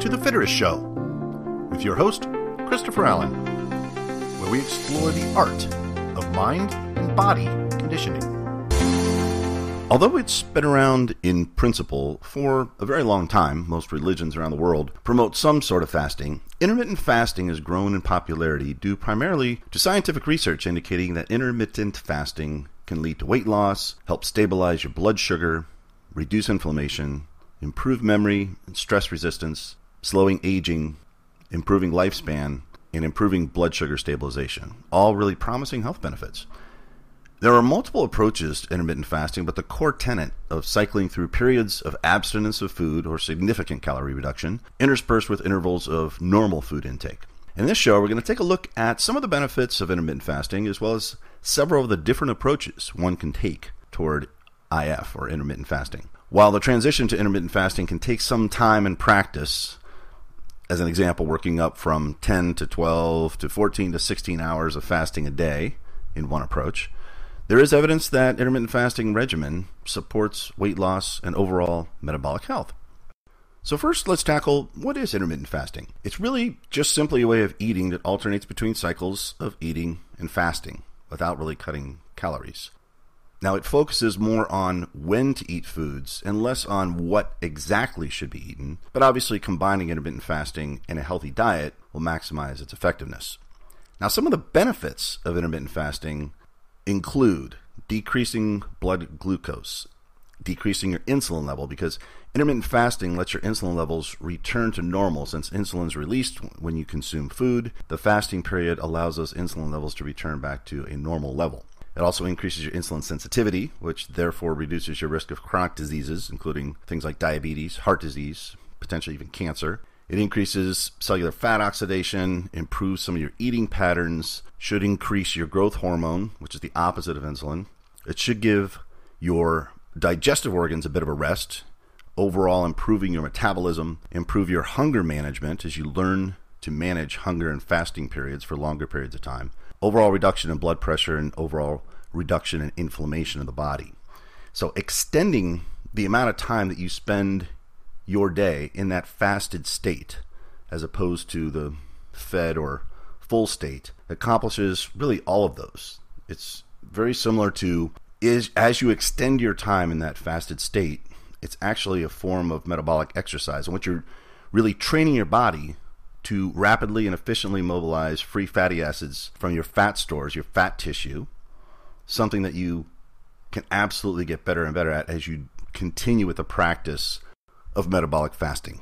to The Fitterest Show with your host, Christopher Allen, where we explore the art of mind and body conditioning. Although it's been around in principle for a very long time, most religions around the world promote some sort of fasting. Intermittent fasting has grown in popularity due primarily to scientific research indicating that intermittent fasting can lead to weight loss, help stabilize your blood sugar, reduce inflammation, improve memory and stress resistance, slowing aging, improving lifespan, and improving blood sugar stabilization. All really promising health benefits. There are multiple approaches to intermittent fasting, but the core tenet of cycling through periods of abstinence of food or significant calorie reduction, interspersed with intervals of normal food intake. In this show, we're going to take a look at some of the benefits of intermittent fasting, as well as several of the different approaches one can take toward IF or intermittent fasting. While the transition to intermittent fasting can take some time and practice, as an example, working up from 10 to 12 to 14 to 16 hours of fasting a day in one approach, there is evidence that intermittent fasting regimen supports weight loss and overall metabolic health. So, first, let's tackle what is intermittent fasting? It's really just simply a way of eating that alternates between cycles of eating and fasting without really cutting calories. Now, it focuses more on when to eat foods and less on what exactly should be eaten, but obviously combining intermittent fasting and a healthy diet will maximize its effectiveness. Now, some of the benefits of intermittent fasting include decreasing blood glucose, decreasing your insulin level, because intermittent fasting lets your insulin levels return to normal since insulin is released when you consume food. The fasting period allows those insulin levels to return back to a normal level. It also increases your insulin sensitivity, which therefore reduces your risk of chronic diseases, including things like diabetes, heart disease, potentially even cancer. It increases cellular fat oxidation, improves some of your eating patterns, should increase your growth hormone, which is the opposite of insulin. It should give your digestive organs a bit of a rest, overall improving your metabolism, improve your hunger management as you learn to manage hunger and fasting periods for longer periods of time overall reduction in blood pressure and overall reduction in inflammation in the body. So, extending the amount of time that you spend your day in that fasted state as opposed to the fed or full state accomplishes really all of those. It's very similar to is as you extend your time in that fasted state, it's actually a form of metabolic exercise. And what you're really training your body to rapidly and efficiently mobilize free fatty acids from your fat stores, your fat tissue, something that you can absolutely get better and better at as you continue with the practice of metabolic fasting.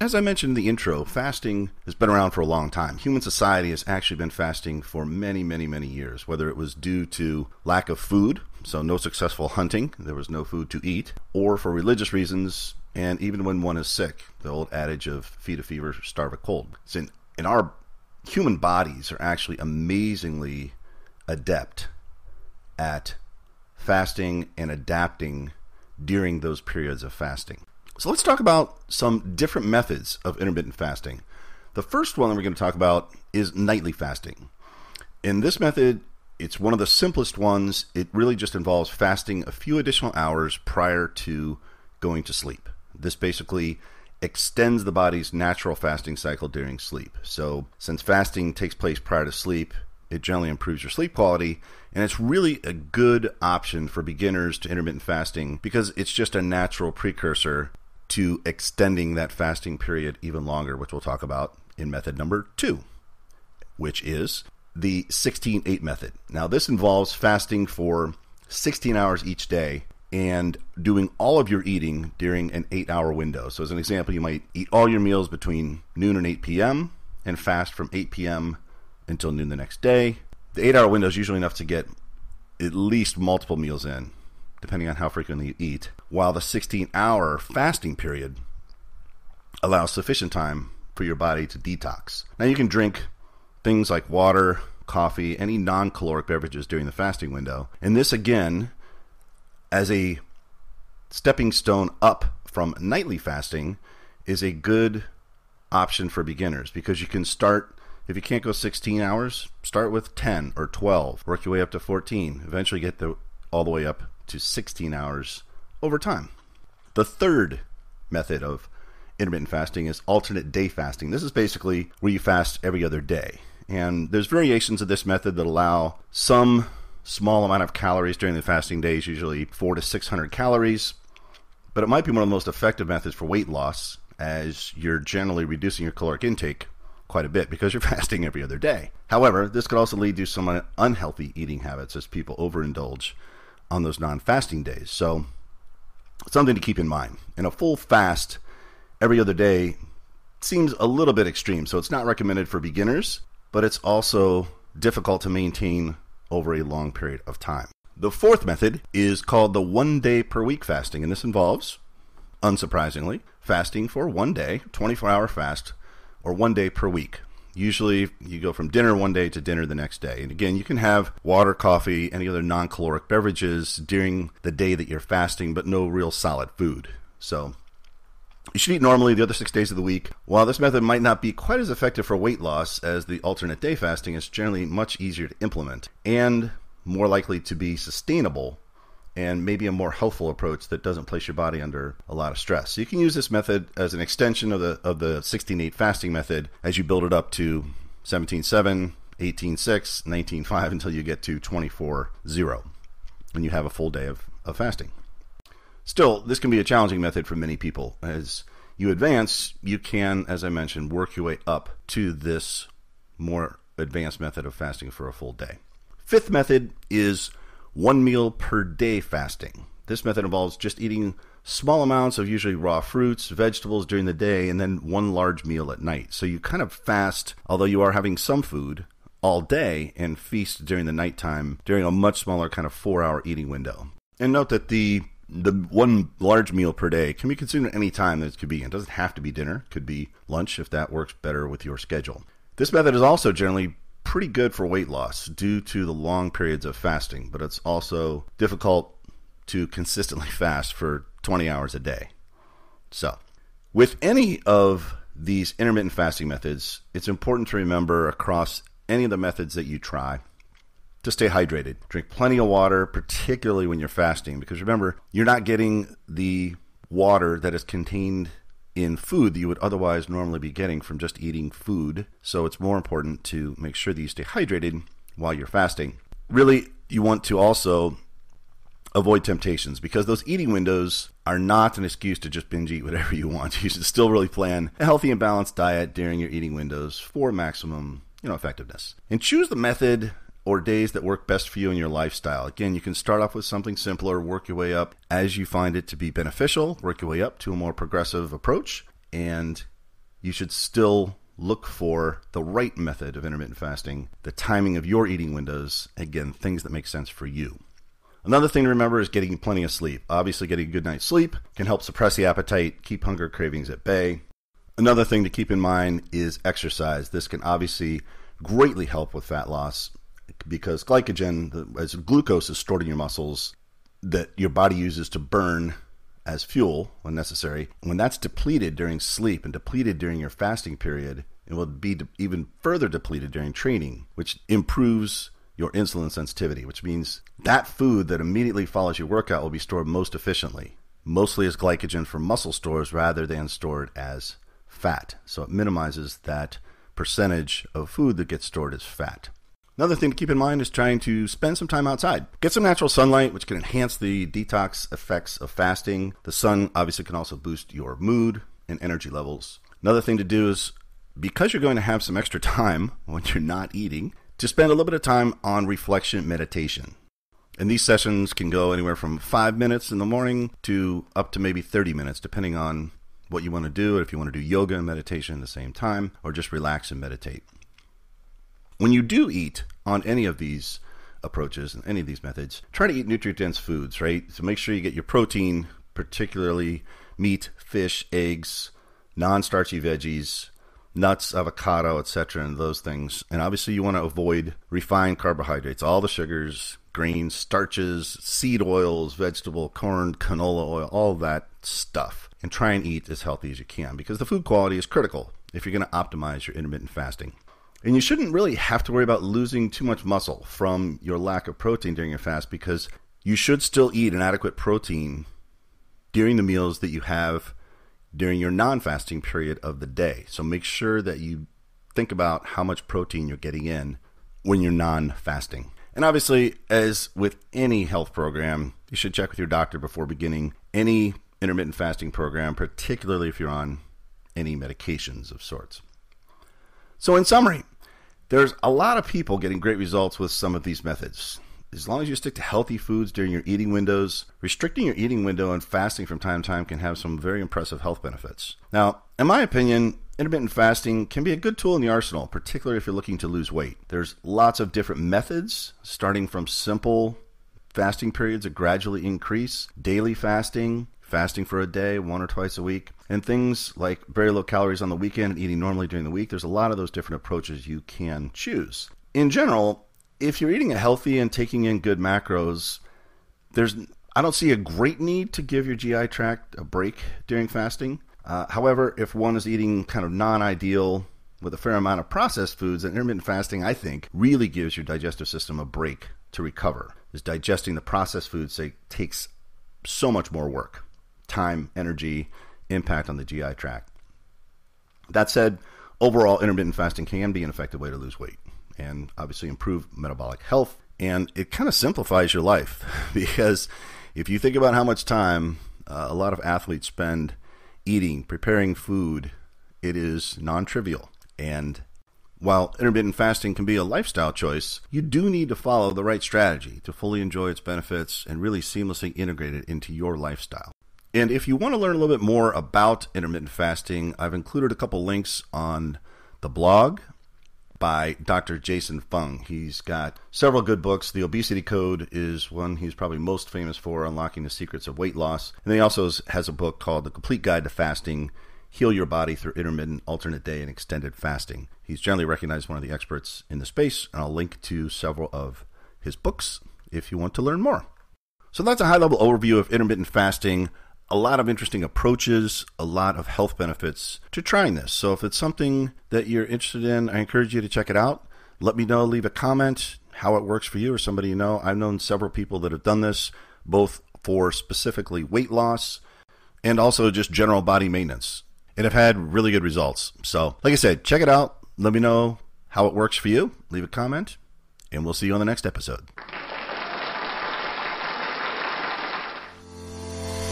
As I mentioned in the intro, fasting has been around for a long time. Human society has actually been fasting for many, many, many years, whether it was due to lack of food, so no successful hunting, there was no food to eat, or for religious reasons, and even when one is sick, the old adage of feed a fever, starve a cold. It's in, in our human bodies are actually amazingly adept at fasting and adapting during those periods of fasting. So let's talk about some different methods of intermittent fasting. The first one that we're going to talk about is nightly fasting. In this method, it's one of the simplest ones. It really just involves fasting a few additional hours prior to going to sleep. This basically extends the body's natural fasting cycle during sleep. So, since fasting takes place prior to sleep, it generally improves your sleep quality, and it's really a good option for beginners to intermittent fasting because it's just a natural precursor to extending that fasting period even longer, which we'll talk about in method number two, which is the 16 8 method. Now, this involves fasting for 16 hours each day and doing all of your eating during an eight hour window. So, as an example, you might eat all your meals between noon and 8 p.m. and fast from 8 p.m. until noon the next day. The eight hour window is usually enough to get at least multiple meals in, depending on how frequently you eat, while the 16 hour fasting period allows sufficient time for your body to detox. Now, you can drink things like water, coffee, any non caloric beverages during the fasting window, and this again as a stepping stone up from nightly fasting is a good option for beginners because you can start if you can't go 16 hours, start with 10 or 12, work your way up to 14, eventually get the all the way up to 16 hours over time. The third method of intermittent fasting is alternate day fasting. This is basically where you fast every other day. And there's variations of this method that allow some small amount of calories during the fasting days, usually four to 600 calories. But it might be one of the most effective methods for weight loss as you're generally reducing your caloric intake quite a bit because you're fasting every other day. However, this could also lead to some unhealthy eating habits as people overindulge on those non fasting days. So, something to keep in mind. In a full fast every other day seems a little bit extreme, so it's not recommended for beginners, but it's also difficult to maintain over a long period of time. The fourth method is called the one day per week fasting, and this involves, unsurprisingly, fasting for one day, 24 hour fast, or one day per week. Usually, you go from dinner one day to dinner the next day. And again, you can have water, coffee, any other non caloric beverages during the day that you're fasting, but no real solid food. So, you should eat normally the other six days of the week. While this method might not be quite as effective for weight loss as the alternate day fasting, it's generally much easier to implement and more likely to be sustainable and maybe a more healthful approach that doesn't place your body under a lot of stress. So you can use this method as an extension of the of the 16-8 fasting method as you build it up to 17-7, 18-6, 19-5 until you get to 24-0 and you have a full day of, of fasting. Still, this can be a challenging method for many people. As you advance, you can, as I mentioned, work your way up to this more advanced method of fasting for a full day. Fifth method is one meal per day fasting. This method involves just eating small amounts of usually raw fruits, vegetables during the day, and then one large meal at night. So you kind of fast, although you are having some food all day, and feast during the nighttime during a much smaller kind of four hour eating window. And note that the the one large meal per day can be consumed at any time that it could be. It doesn't have to be dinner, could be lunch if that works better with your schedule. This method is also generally pretty good for weight loss due to the long periods of fasting, but it's also difficult to consistently fast for 20 hours a day. So, with any of these intermittent fasting methods, it's important to remember across any of the methods that you try to stay hydrated. Drink plenty of water, particularly when you're fasting, because remember, you're not getting the water that is contained in food that you would otherwise normally be getting from just eating food. So it's more important to make sure that you stay hydrated while you're fasting. Really, you want to also avoid temptations because those eating windows are not an excuse to just binge eat whatever you want. You should still really plan a healthy and balanced diet during your eating windows for maximum, you know, effectiveness. And choose the method or days that work best for you in your lifestyle. Again, you can start off with something simpler, work your way up as you find it to be beneficial, work your way up to a more progressive approach, and you should still look for the right method of intermittent fasting, the timing of your eating windows, again, things that make sense for you. Another thing to remember is getting plenty of sleep. Obviously, getting a good night's sleep can help suppress the appetite, keep hunger cravings at bay. Another thing to keep in mind is exercise. This can obviously greatly help with fat loss, because glycogen, as glucose, is stored in your muscles that your body uses to burn as fuel when necessary. When that's depleted during sleep and depleted during your fasting period, it will be de- even further depleted during training, which improves your insulin sensitivity, which means that food that immediately follows your workout will be stored most efficiently, mostly as glycogen for muscle stores rather than stored as fat. So it minimizes that percentage of food that gets stored as fat. Another thing to keep in mind is trying to spend some time outside. Get some natural sunlight, which can enhance the detox effects of fasting. The sun obviously can also boost your mood and energy levels. Another thing to do is because you're going to have some extra time when you're not eating, to spend a little bit of time on reflection meditation. And these sessions can go anywhere from five minutes in the morning to up to maybe 30 minutes, depending on what you want to do, if you want to do yoga and meditation at the same time, or just relax and meditate. When you do eat on any of these approaches and any of these methods, try to eat nutrient dense foods, right? So make sure you get your protein, particularly meat, fish, eggs, non starchy veggies, nuts, avocado, etc., and those things. And obviously, you want to avoid refined carbohydrates, all the sugars, grains, starches, seed oils, vegetable, corn, canola oil, all that stuff. And try and eat as healthy as you can because the food quality is critical if you're going to optimize your intermittent fasting. And you shouldn't really have to worry about losing too much muscle from your lack of protein during your fast because you should still eat an adequate protein during the meals that you have during your non fasting period of the day. So make sure that you think about how much protein you're getting in when you're non fasting. And obviously, as with any health program, you should check with your doctor before beginning any intermittent fasting program, particularly if you're on any medications of sorts. So, in summary, there's a lot of people getting great results with some of these methods. As long as you stick to healthy foods during your eating windows, restricting your eating window and fasting from time to time can have some very impressive health benefits. Now, in my opinion, intermittent fasting can be a good tool in the arsenal, particularly if you're looking to lose weight. There's lots of different methods, starting from simple fasting periods that gradually increase, daily fasting, fasting for a day, one or twice a week, and things like very low calories on the weekend and eating normally during the week. There's a lot of those different approaches you can choose. In general, if you're eating healthy and taking in good macros, there's I don't see a great need to give your GI tract a break during fasting. Uh, however, if one is eating kind of non-ideal with a fair amount of processed foods, and intermittent fasting, I think, really gives your digestive system a break to recover. Is digesting the processed foods say, takes so much more work time, energy impact on the GI tract. That said, overall, intermittent fasting can be an effective way to lose weight and obviously improve metabolic health. And it kind of simplifies your life because if you think about how much time uh, a lot of athletes spend eating, preparing food, it is non trivial. And while intermittent fasting can be a lifestyle choice, you do need to follow the right strategy to fully enjoy its benefits and really seamlessly integrate it into your lifestyle. And if you want to learn a little bit more about intermittent fasting, I've included a couple links on the blog by Dr. Jason Fung. He's got several good books. The Obesity Code is one he's probably most famous for, Unlocking the Secrets of Weight Loss. And he also has a book called The Complete Guide to Fasting Heal Your Body Through Intermittent, Alternate Day, and Extended Fasting. He's generally recognized one of the experts in the space, and I'll link to several of his books if you want to learn more. So that's a high level overview of intermittent fasting a lot of interesting approaches, a lot of health benefits to trying this. So if it's something that you're interested in, I encourage you to check it out. Let me know, leave a comment how it works for you or somebody you know. I've known several people that have done this, both for specifically weight loss and also just general body maintenance, and have had really good results. So, like I said, check it out. Let me know how it works for you. Leave a comment, and we'll see you on the next episode.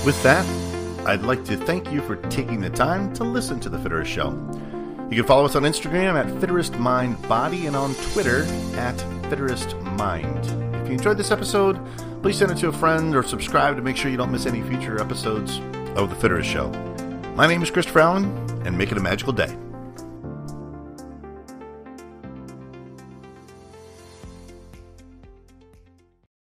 With that, I'd like to thank you for taking the time to listen to The Fitterist Show. You can follow us on Instagram at FitteristMindBody and on Twitter at FitteristMind. If you enjoyed this episode, please send it to a friend or subscribe to make sure you don't miss any future episodes of The Fitterist Show. My name is Christopher Allen, and make it a magical day.